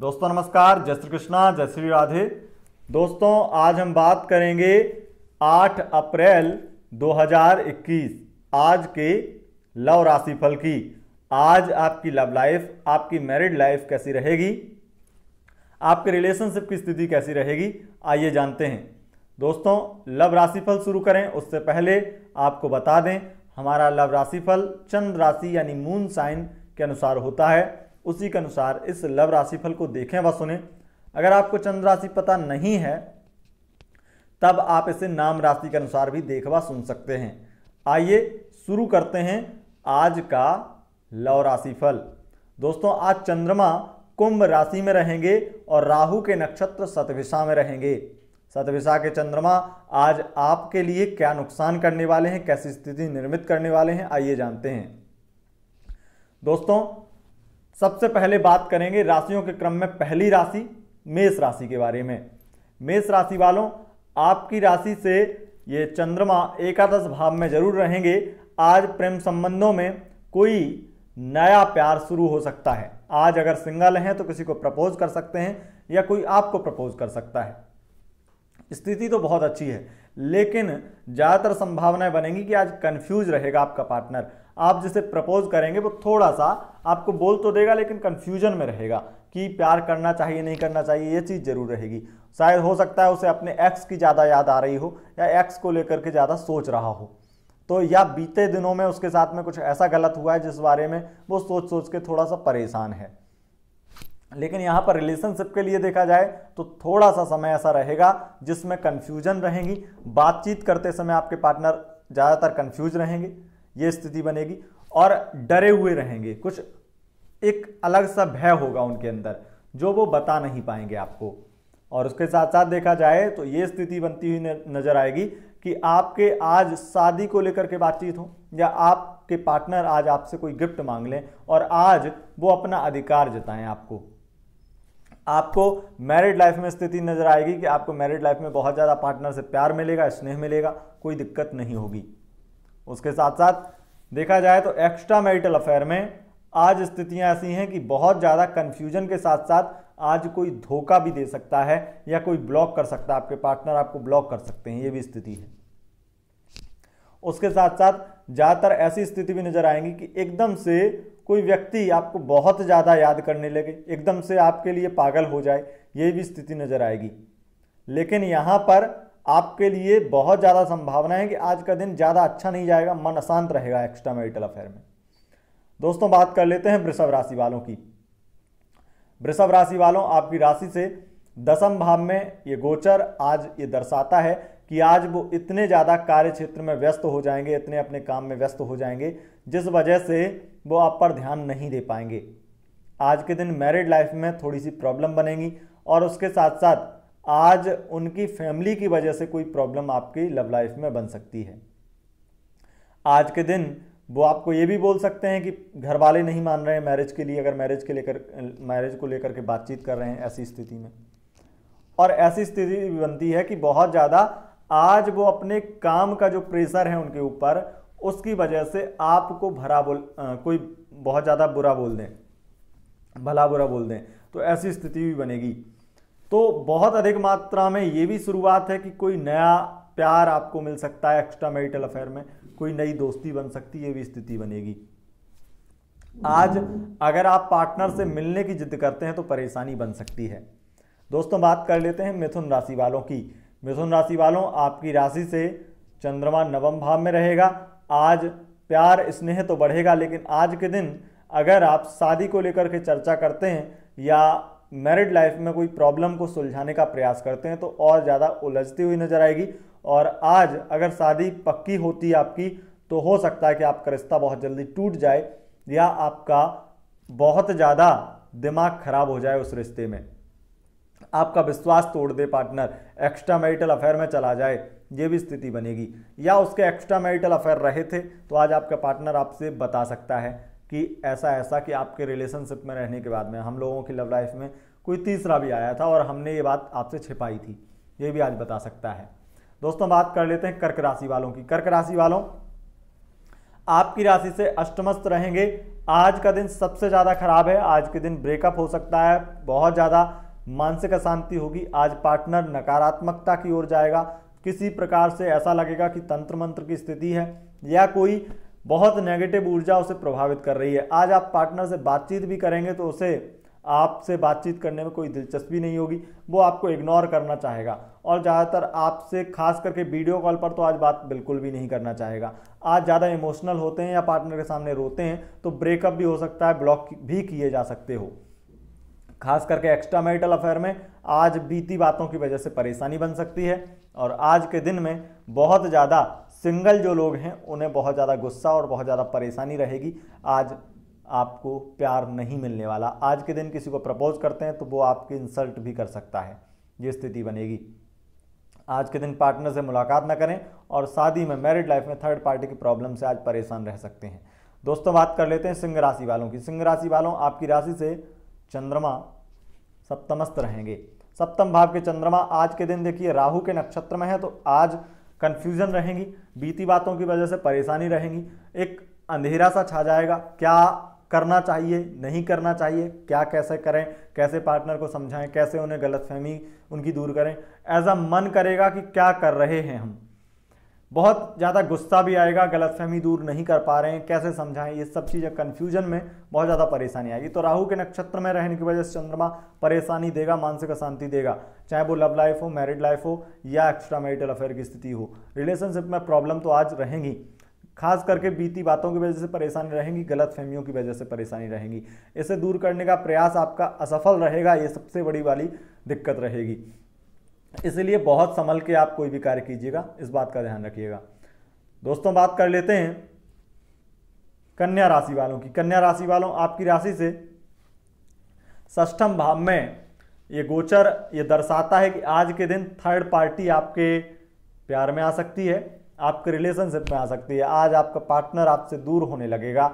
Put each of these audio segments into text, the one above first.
दोस्तों नमस्कार जय श्री कृष्णा जय श्री राधे दोस्तों आज हम बात करेंगे 8 अप्रैल 2021 आज के लव राशि फल की आज आपकी लव लाइफ आपकी मैरिड लाइफ कैसी रहेगी आपके रिलेशनशिप की स्थिति कैसी रहेगी आइए जानते हैं दोस्तों लव राशि फल शुरू करें उससे पहले आपको बता दें हमारा लव राशि फल चंद्र राशि यानी मून साइन के अनुसार होता है उसी के अनुसार इस लव राशिफल को देखें व सुने अगर आपको चंद्र राशि पता नहीं है तब आप इसे नाम राशि के अनुसार भी देख व सुन सकते हैं आइए शुरू करते हैं आज का लव राशिफल दोस्तों आज चंद्रमा कुंभ राशि में रहेंगे और राहु के नक्षत्र सतविशा में रहेंगे सतविशा के चंद्रमा आज आपके लिए क्या नुकसान करने वाले हैं कैसी स्थिति निर्मित करने वाले हैं आइए जानते हैं दोस्तों सबसे पहले बात करेंगे राशियों के क्रम में पहली राशि मेष राशि के बारे में मेष राशि वालों आपकी राशि से ये चंद्रमा एकादश भाव में जरूर रहेंगे आज प्रेम संबंधों में कोई नया प्यार शुरू हो सकता है आज अगर सिंगल हैं तो किसी को प्रपोज कर सकते हैं या कोई आपको प्रपोज कर सकता है स्थिति तो बहुत अच्छी है लेकिन ज़्यादातर संभावनाएं बनेंगी कि आज कंफ्यूज रहेगा आपका पार्टनर आप जिसे प्रपोज करेंगे वो थोड़ा सा आपको बोल तो देगा लेकिन कन्फ्यूजन में रहेगा कि प्यार करना चाहिए नहीं करना चाहिए ये चीज़ जरूर रहेगी शायद हो सकता है उसे अपने एक्स की ज़्यादा याद आ रही हो या एक्स को लेकर के ज़्यादा सोच रहा हो तो या बीते दिनों में उसके साथ में कुछ ऐसा गलत हुआ है जिस बारे में वो सोच सोच के थोड़ा सा परेशान है लेकिन यहाँ पर रिलेशनशिप के लिए देखा जाए तो थोड़ा सा समय ऐसा रहेगा जिसमें कन्फ्यूजन रहेगी बातचीत करते समय आपके पार्टनर ज़्यादातर कन्फ्यूज रहेंगे ये स्थिति बनेगी और डरे हुए रहेंगे कुछ एक अलग सा भय होगा उनके अंदर जो वो बता नहीं पाएंगे आपको और उसके साथ साथ देखा जाए तो ये स्थिति बनती हुई नजर आएगी कि आपके आज शादी को लेकर के बातचीत हो या आपके पार्टनर आज आपसे कोई गिफ्ट मांग लें और आज वो अपना अधिकार जताएं आपको आपको मैरिड लाइफ में स्थिति नजर आएगी कि आपको मैरिड लाइफ में बहुत ज़्यादा पार्टनर से प्यार मिलेगा स्नेह मिलेगा कोई दिक्कत नहीं होगी उसके साथ साथ देखा जाए तो एक्स्ट्रा मैरिटल अफेयर में आज स्थितियां ऐसी हैं कि बहुत ज़्यादा कन्फ्यूजन के साथ साथ आज कोई धोखा भी दे सकता है या कोई ब्लॉक कर सकता है आपके पार्टनर आपको ब्लॉक कर सकते हैं ये भी स्थिति है उसके साथ साथ ज़्यादातर ऐसी स्थिति भी नज़र आएंगी कि एकदम से कोई व्यक्ति आपको बहुत ज़्यादा याद करने लगे एकदम से आपके लिए पागल हो जाए ये भी स्थिति नज़र आएगी लेकिन यहाँ पर आपके लिए बहुत ज़्यादा संभावना है कि आज का दिन ज़्यादा अच्छा नहीं जाएगा मन अशांत रहेगा एक्स्ट्रा मैरिटल अफेयर में दोस्तों बात कर लेते हैं वृषभ राशि वालों की वृषभ राशि वालों आपकी राशि से दसम भाव में ये गोचर आज ये दर्शाता है कि आज वो इतने ज़्यादा कार्य क्षेत्र में व्यस्त हो जाएंगे इतने अपने काम में व्यस्त हो जाएंगे जिस वजह से वो आप पर ध्यान नहीं दे पाएंगे आज के दिन मैरिड लाइफ में थोड़ी सी प्रॉब्लम बनेगी और उसके साथ साथ आज उनकी फैमिली की वजह से कोई प्रॉब्लम आपकी लव लाइफ में बन सकती है आज के दिन वो आपको ये भी बोल सकते हैं कि घर वाले नहीं मान रहे हैं मैरिज के लिए अगर मैरिज के लेकर मैरिज को लेकर के बातचीत कर रहे हैं ऐसी स्थिति में और ऐसी स्थिति भी बनती है कि बहुत ज़्यादा आज वो अपने काम का जो प्रेशर है उनके ऊपर उसकी वजह से आपको भरा बोल आ, कोई बहुत ज़्यादा बुरा बोल दें भला बुरा बोल दें तो ऐसी स्थिति भी बनेगी तो बहुत अधिक मात्रा में ये भी शुरुआत है कि कोई नया प्यार आपको मिल सकता है एक्स्ट्रा मैरिटल अफेयर में कोई नई दोस्ती बन सकती है ये भी स्थिति बनेगी आज अगर आप पार्टनर से मिलने की जिद करते हैं तो परेशानी बन सकती है दोस्तों बात कर लेते हैं मिथुन राशि वालों की मिथुन राशि वालों आपकी राशि से चंद्रमा नवम भाव में रहेगा आज प्यार स्नेह तो बढ़ेगा लेकिन आज के दिन अगर आप शादी को लेकर के चर्चा करते हैं या मैरिड लाइफ में कोई प्रॉब्लम को सुलझाने का प्रयास करते हैं तो और ज़्यादा उलझती हुई नजर आएगी और आज अगर शादी पक्की होती है आपकी तो हो सकता है कि आपका रिश्ता बहुत जल्दी टूट जाए या आपका बहुत ज़्यादा दिमाग खराब हो जाए उस रिश्ते में आपका विश्वास तोड़ दे पार्टनर एक्स्ट्रा मैरिटल अफेयर में चला जाए ये भी स्थिति बनेगी या उसके एक्स्ट्रा मैरिटल अफेयर रहे थे तो आज आपका पार्टनर आपसे बता सकता है कि ऐसा ऐसा कि आपके रिलेशनशिप में रहने के बाद में हम लोगों की लव लाइफ में कोई तीसरा भी आया था और हमने ये बात आपसे छिपाई थी ये भी आज बता सकता है दोस्तों बात कर लेते हैं कर्क राशि वालों की कर्क राशि वालों आपकी राशि से अष्टमस्त रहेंगे आज का दिन सबसे ज़्यादा खराब है आज के दिन ब्रेकअप हो सकता है बहुत ज़्यादा मानसिक अशांति होगी आज पार्टनर नकारात्मकता की ओर जाएगा किसी प्रकार से ऐसा लगेगा कि तंत्र मंत्र की स्थिति है या कोई बहुत नेगेटिव ऊर्जा उसे प्रभावित कर रही है आज आप पार्टनर से बातचीत भी करेंगे तो उसे आपसे बातचीत करने में कोई दिलचस्पी नहीं होगी वो आपको इग्नोर करना चाहेगा और ज़्यादातर आपसे खास करके वीडियो कॉल पर तो आज बात बिल्कुल भी नहीं करना चाहेगा आज ज़्यादा इमोशनल होते हैं या पार्टनर के सामने रोते हैं तो ब्रेकअप भी हो सकता है ब्लॉक भी किए जा सकते हो खास करके एक्स्ट्रा मैरिटल अफेयर में आज बीती बातों की वजह से परेशानी बन सकती है और आज के दिन में बहुत ज़्यादा सिंगल जो लोग हैं उन्हें बहुत ज़्यादा गुस्सा और बहुत ज़्यादा परेशानी रहेगी आज आपको प्यार नहीं मिलने वाला आज के दिन किसी को प्रपोज करते हैं तो वो आपके इंसल्ट भी कर सकता है ये स्थिति बनेगी आज के दिन पार्टनर से मुलाकात ना करें और शादी में मैरिड लाइफ में थर्ड पार्टी की प्रॉब्लम से आज परेशान रह सकते हैं दोस्तों बात कर लेते हैं सिंह राशि वालों की सिंह राशि वालों आपकी राशि से चंद्रमा सप्तमस्त रहेंगे सप्तम भाव के चंद्रमा आज के दिन देखिए राहु के नक्षत्र में है तो आज कन्फ्यूजन रहेंगी बीती बातों की वजह से परेशानी रहेंगी एक अंधेरा सा छा जाएगा क्या करना चाहिए नहीं करना चाहिए क्या कैसे करें कैसे पार्टनर को समझाएं कैसे उन्हें गलतफहमी उनकी दूर करें ऐसा अ मन करेगा कि क्या कर रहे हैं हम बहुत ज़्यादा गुस्सा भी आएगा गलतफहमी दूर नहीं कर पा रहे हैं कैसे समझाएं ये सब चीज़ें कन्फ्यूजन में बहुत ज़्यादा परेशानी आएगी तो राहु के नक्षत्र में रहने की वजह से चंद्रमा परेशानी देगा मानसिक अशांति देगा चाहे वो लव लाइफ हो मैरिड लाइफ हो या एक्स्ट्रा मैरिटल अफेयर की स्थिति हो रिलेशनशिप में प्रॉब्लम तो आज रहेंगी खास करके बीती बातों की वजह से परेशानी रहेंगी गलत फहमियों की वजह से परेशानी रहेंगी इसे दूर करने का प्रयास आपका असफल रहेगा ये सबसे बड़ी वाली दिक्कत रहेगी इसलिए बहुत संभल के आप कोई भी कार्य कीजिएगा इस बात का ध्यान रखिएगा दोस्तों बात कर लेते हैं कन्या राशि वालों की कन्या राशि वालों आपकी राशि से ष्ठम भाव में ये गोचर ये दर्शाता है कि आज के दिन थर्ड पार्टी आपके प्यार में आ सकती है आपके रिलेशनशिप में आ सकती है आज आपका पार्टनर आपसे दूर होने लगेगा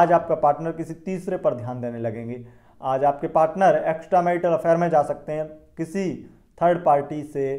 आज आपका पार्टनर किसी तीसरे पर ध्यान देने लगेंगे आज आपके पार्टनर एक्स्ट्रा मैरिटल अफेयर में जा सकते हैं किसी थर्ड पार्टी से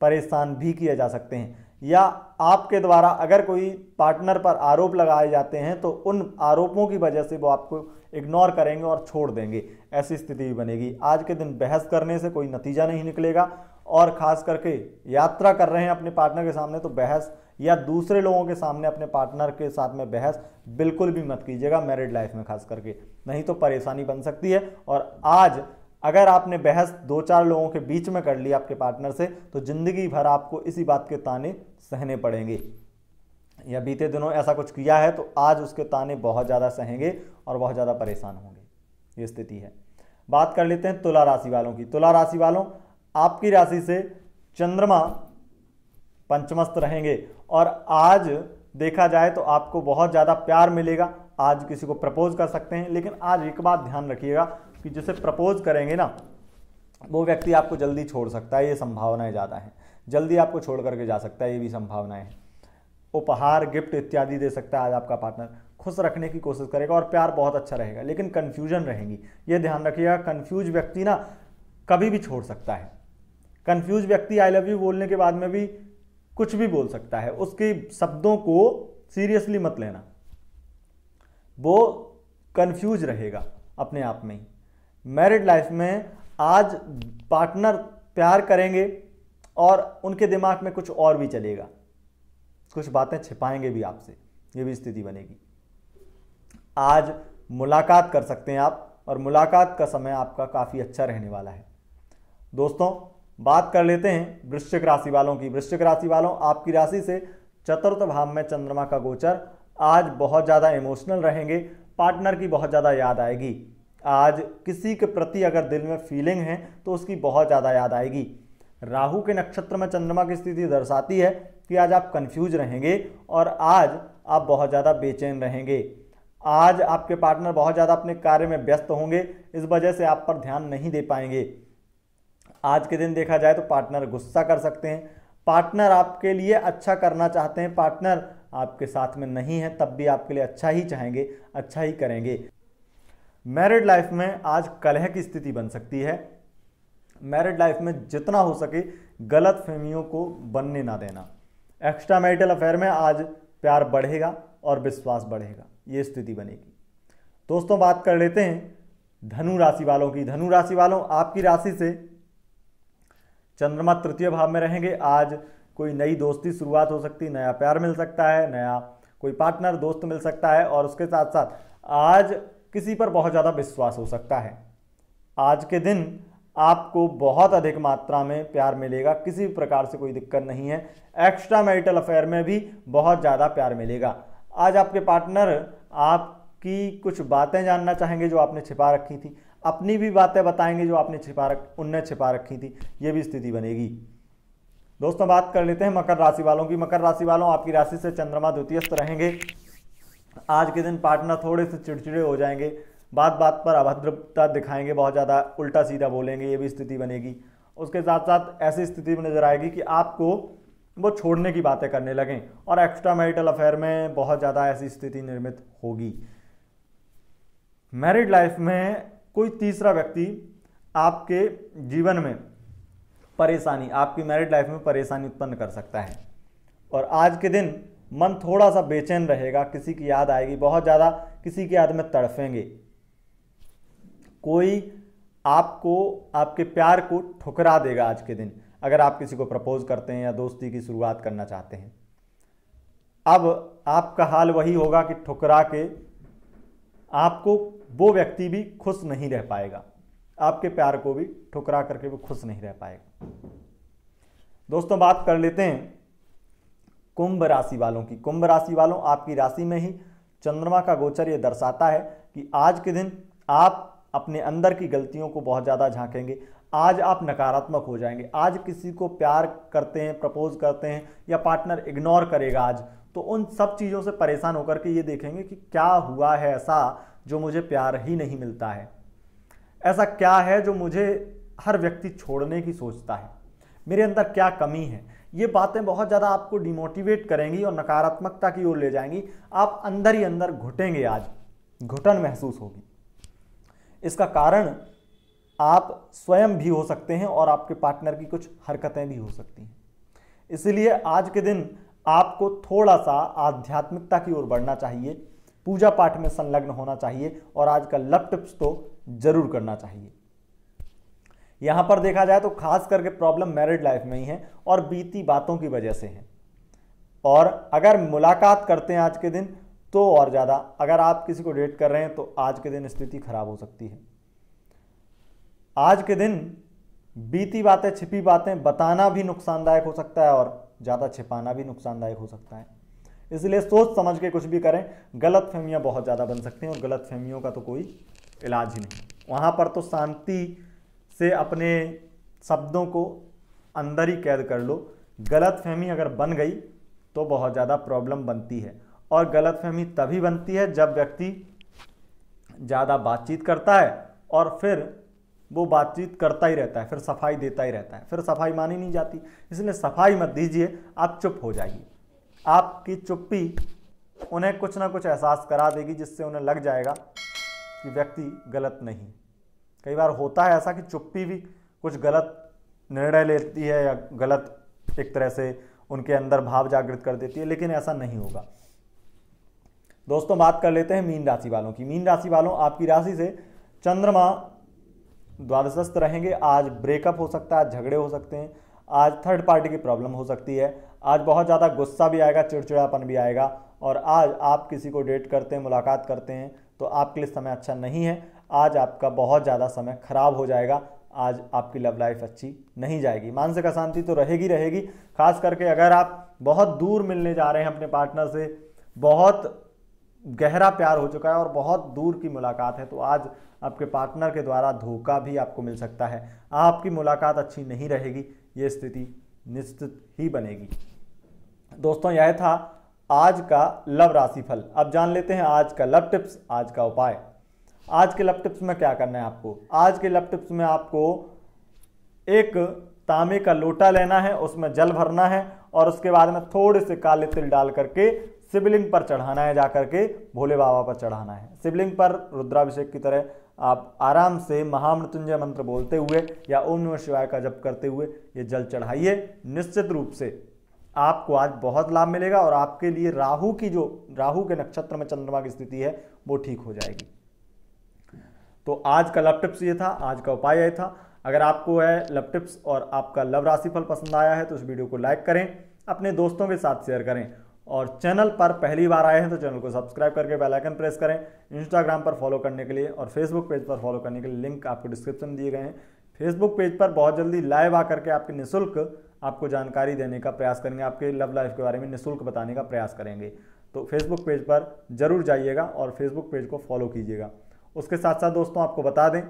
परेशान भी किए जा सकते हैं या आपके द्वारा अगर कोई पार्टनर पर आरोप लगाए जाते हैं तो उन आरोपों की वजह से वो आपको इग्नोर करेंगे और छोड़ देंगे ऐसी स्थिति भी बनेगी आज के दिन बहस करने से कोई नतीजा नहीं निकलेगा और ख़ास करके यात्रा कर रहे हैं अपने पार्टनर के सामने तो बहस या दूसरे लोगों के सामने अपने पार्टनर के साथ में बहस बिल्कुल भी मत कीजिएगा मैरिड लाइफ में खास करके नहीं तो परेशानी बन सकती है और आज अगर आपने बहस दो चार लोगों के बीच में कर ली आपके पार्टनर से तो ज़िंदगी भर आपको इसी बात के ताने सहने पड़ेंगे या बीते दिनों ऐसा कुछ किया है तो आज उसके ताने बहुत ज़्यादा सहेंगे और बहुत ज़्यादा परेशान होंगे ये स्थिति है बात कर लेते हैं तुला राशि वालों की तुला राशि वालों आपकी राशि से चंद्रमा पंचमस्त रहेंगे और आज देखा जाए तो आपको बहुत ज़्यादा प्यार मिलेगा आज किसी को प्रपोज कर सकते हैं लेकिन आज एक बात ध्यान रखिएगा कि जिसे प्रपोज करेंगे ना वो व्यक्ति आपको जल्दी छोड़ सकता है ये संभावनाएं ज़्यादा हैं जल्दी आपको छोड़ करके जा सकता है ये भी संभावनाएं हैं उपहार गिफ्ट इत्यादि दे सकता है आज आपका पार्टनर खुश रखने की कोशिश करेगा और प्यार बहुत अच्छा रहेगा लेकिन कन्फ्यूजन रहेंगी ये ध्यान रखिएगा कन्फ्यूज व्यक्ति ना कभी भी छोड़ सकता है कन्फ्यूज व्यक्ति आई लव यू बोलने के बाद में भी कुछ भी बोल सकता है उसके शब्दों को सीरियसली मत लेना वो कन्फ्यूज रहेगा अपने आप में ही मैरिड लाइफ में आज पार्टनर प्यार करेंगे और उनके दिमाग में कुछ और भी चलेगा कुछ बातें छिपाएंगे भी आपसे ये भी स्थिति बनेगी आज मुलाकात कर सकते हैं आप और मुलाकात का समय आपका काफ़ी अच्छा रहने वाला है दोस्तों बात कर लेते हैं वृश्चिक राशि वालों की वृश्चिक राशि वालों आपकी राशि से चतुर्थ भाव में चंद्रमा का गोचर आज बहुत ज़्यादा इमोशनल रहेंगे पार्टनर की बहुत ज़्यादा याद आएगी आज किसी के प्रति अगर दिल में फीलिंग है तो उसकी बहुत ज़्यादा याद आएगी राहु के नक्षत्र में चंद्रमा की स्थिति दर्शाती है कि आज आप कंफ्यूज रहेंगे और आज आप बहुत ज़्यादा बेचैन रहेंगे आज आपके पार्टनर बहुत ज़्यादा अपने कार्य में व्यस्त होंगे इस वजह से आप पर ध्यान नहीं दे पाएंगे आज के दिन देखा जाए तो पार्टनर गुस्सा कर सकते हैं पार्टनर आपके लिए अच्छा करना चाहते हैं पार्टनर आपके साथ में नहीं है तब भी आपके लिए अच्छा ही चाहेंगे अच्छा ही करेंगे मैरिड लाइफ में आज कलह की स्थिति बन सकती है मैरिड लाइफ में जितना हो सके गलत फहमियों को बनने ना देना एक्स्ट्रा मैरिटल अफेयर में आज प्यार बढ़ेगा और विश्वास बढ़ेगा ये स्थिति बनेगी दोस्तों बात कर लेते हैं धनु राशि वालों की धनु राशि वालों आपकी राशि से चंद्रमा तृतीय भाव में रहेंगे आज कोई नई दोस्ती शुरुआत हो सकती नया प्यार मिल सकता है नया कोई पार्टनर दोस्त मिल सकता है और उसके साथ साथ आज किसी पर बहुत ज़्यादा विश्वास हो सकता है आज के दिन आपको बहुत अधिक मात्रा में प्यार मिलेगा किसी भी प्रकार से कोई दिक्कत नहीं है एक्स्ट्रा मैरिटल अफेयर में भी बहुत ज़्यादा प्यार मिलेगा आज आपके पार्टनर आपकी कुछ बातें जानना चाहेंगे जो आपने छिपा रखी थी अपनी भी बातें बताएंगे जो आपने छिपा रख उनने छिपा रखी थी ये भी स्थिति बनेगी दोस्तों बात कर लेते हैं मकर राशि वालों की मकर राशि वालों आपकी राशि से चंद्रमा द्वितीयस्थ रहेंगे आज के दिन पार्टनर थोड़े से चिड़चिड़े हो जाएंगे बात बात पर अभद्रता दिखाएंगे बहुत ज़्यादा उल्टा सीधा बोलेंगे ये भी स्थिति बनेगी उसके साथ साथ ऐसी स्थिति में नज़र आएगी कि आपको वो छोड़ने की बातें करने लगें और एक्स्ट्रा मैरिटल अफेयर में बहुत ज़्यादा ऐसी स्थिति निर्मित होगी मैरिड लाइफ में कोई तीसरा व्यक्ति आपके जीवन में परेशानी आपकी मैरिड लाइफ में परेशानी उत्पन्न कर सकता है और आज के दिन मन थोड़ा सा बेचैन रहेगा किसी की याद आएगी बहुत ज़्यादा किसी की याद में तड़फेंगे कोई आपको आपके प्यार को ठुकरा देगा आज के दिन अगर आप किसी को प्रपोज करते हैं या दोस्ती की शुरुआत करना चाहते हैं अब आपका हाल वही होगा कि ठुकरा के आपको वो व्यक्ति भी खुश नहीं रह पाएगा आपके प्यार को भी ठुकरा करके वो खुश नहीं रह पाएगा दोस्तों बात कर लेते हैं कुंभ राशि वालों की कुंभ राशि वालों आपकी राशि में ही चंद्रमा का गोचर ये दर्शाता है कि आज के दिन आप अपने अंदर की गलतियों को बहुत ज़्यादा झांकेंगे आज आप नकारात्मक हो जाएंगे आज किसी को प्यार करते हैं प्रपोज करते हैं या पार्टनर इग्नोर करेगा आज तो उन सब चीज़ों से परेशान होकर के ये देखेंगे कि क्या हुआ है ऐसा जो मुझे प्यार ही नहीं मिलता है ऐसा क्या है जो मुझे हर व्यक्ति छोड़ने की सोचता है मेरे अंदर क्या कमी है ये बातें बहुत ज़्यादा आपको डिमोटिवेट करेंगी और नकारात्मकता की ओर ले जाएंगी आप अंदर ही अंदर घुटेंगे आज घुटन महसूस होगी इसका कारण आप स्वयं भी हो सकते हैं और आपके पार्टनर की कुछ हरकतें भी हो सकती हैं इसलिए आज के दिन आपको थोड़ा सा आध्यात्मिकता की ओर बढ़ना चाहिए पूजा पाठ में संलग्न होना चाहिए और आज का लव टिप्स तो जरूर करना चाहिए यहाँ पर देखा जाए तो खास करके प्रॉब्लम मैरिड लाइफ में ही है और बीती बातों की वजह से है और अगर मुलाकात करते हैं आज के दिन तो और ज़्यादा अगर आप किसी को डेट कर रहे हैं तो आज के दिन स्थिति खराब हो सकती है आज के दिन बीती बातें छिपी बातें बताना भी नुकसानदायक हो सकता है और ज़्यादा छिपाना भी नुकसानदायक हो सकता है इसलिए सोच समझ के कुछ भी करें गलत फहमियाँ बहुत ज़्यादा बन सकती हैं और गलत फहमियों का तो कोई इलाज ही नहीं वहाँ पर तो शांति से अपने शब्दों को अंदर ही कैद कर लो गलत फहमी अगर बन गई तो बहुत ज़्यादा प्रॉब्लम बनती है और गलत फहमी तभी बनती है जब व्यक्ति ज़्यादा बातचीत करता है और फिर वो बातचीत करता ही रहता है फिर सफाई देता ही रहता है फिर सफाई मानी नहीं जाती इसलिए सफाई मत दीजिए आप चुप हो जाइए आपकी चुप्पी उन्हें कुछ ना कुछ एहसास करा देगी जिससे उन्हें लग जाएगा कि व्यक्ति गलत नहीं कई बार होता है ऐसा कि चुप्पी भी कुछ गलत निर्णय लेती है या गलत एक तरह से उनके अंदर भाव जागृत कर देती है लेकिन ऐसा नहीं होगा दोस्तों बात कर लेते हैं मीन राशि वालों की मीन राशि वालों आपकी राशि से चंद्रमा द्वादशस्थ रहेंगे आज ब्रेकअप हो सकता है झगड़े हो सकते हैं आज थर्ड पार्टी की प्रॉब्लम हो सकती है आज बहुत ज़्यादा गुस्सा भी आएगा चिड़चिड़ापन भी आएगा और आज आप किसी को डेट करते हैं मुलाकात करते हैं तो आपके लिए समय अच्छा नहीं है आज आपका बहुत ज़्यादा समय खराब हो जाएगा आज आपकी लव लाइफ अच्छी नहीं जाएगी मानसिक अशांति तो रहेगी रहेगी खास करके अगर आप बहुत दूर मिलने जा रहे हैं अपने पार्टनर से बहुत गहरा प्यार हो चुका है और बहुत दूर की मुलाकात है तो आज आपके पार्टनर के द्वारा धोखा भी आपको मिल सकता है आपकी मुलाकात अच्छी नहीं रहेगी ये स्थिति निश्चित ही बनेगी दोस्तों यह था आज का लव राशिफल अब जान लेते हैं आज का लव टिप्स आज का उपाय आज के लप टिप्स में क्या करना है आपको आज के लप टिप्स में आपको एक तांबे का लोटा लेना है उसमें जल भरना है और उसके बाद में थोड़े से काले तिल डाल करके शिवलिंग पर चढ़ाना है जा करके भोले बाबा पर चढ़ाना है शिवलिंग पर रुद्राभिषेक की तरह आप आराम से महामृत्युंजय मंत्र बोलते हुए या ओम नमः शिवाय का जप करते हुए ये जल चढ़ाइए निश्चित रूप से आपको आज बहुत लाभ मिलेगा और आपके लिए राहु की जो राहु के नक्षत्र में चंद्रमा की स्थिति है वो ठीक हो जाएगी तो आज का लव टिप्स ये था आज का उपाय ये था अगर आपको है लव टिप्स और आपका लव राशिफल पसंद आया है तो इस वीडियो को लाइक करें अपने दोस्तों के साथ शेयर करें और चैनल पर पहली बार आए हैं तो चैनल को सब्सक्राइब करके बेल आइकन प्रेस करें इंस्टाग्राम पर फॉलो करने के लिए और फेसबुक पेज पर फॉलो करने के लिए लिंक आपको डिस्क्रिप्शन दिए गए हैं फेसबुक पेज पर बहुत जल्दी लाइव आकर के आपके निःशुल्क आपको जानकारी देने का प्रयास करेंगे आपके लव लाइफ के बारे में निःशुल्क बताने का प्रयास करेंगे तो फेसबुक पेज पर जरूर जाइएगा और फेसबुक पेज को फॉलो कीजिएगा उसके साथ साथ दोस्तों आपको बता दें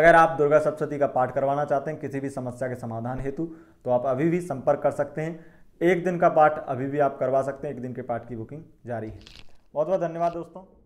अगर आप दुर्गा सप्तशती का पाठ करवाना चाहते हैं किसी भी समस्या के समाधान हेतु तो आप अभी भी संपर्क कर सकते हैं एक दिन का पाठ अभी भी आप करवा सकते हैं एक दिन के पाठ की बुकिंग जारी है बहुत बहुत धन्यवाद दोस्तों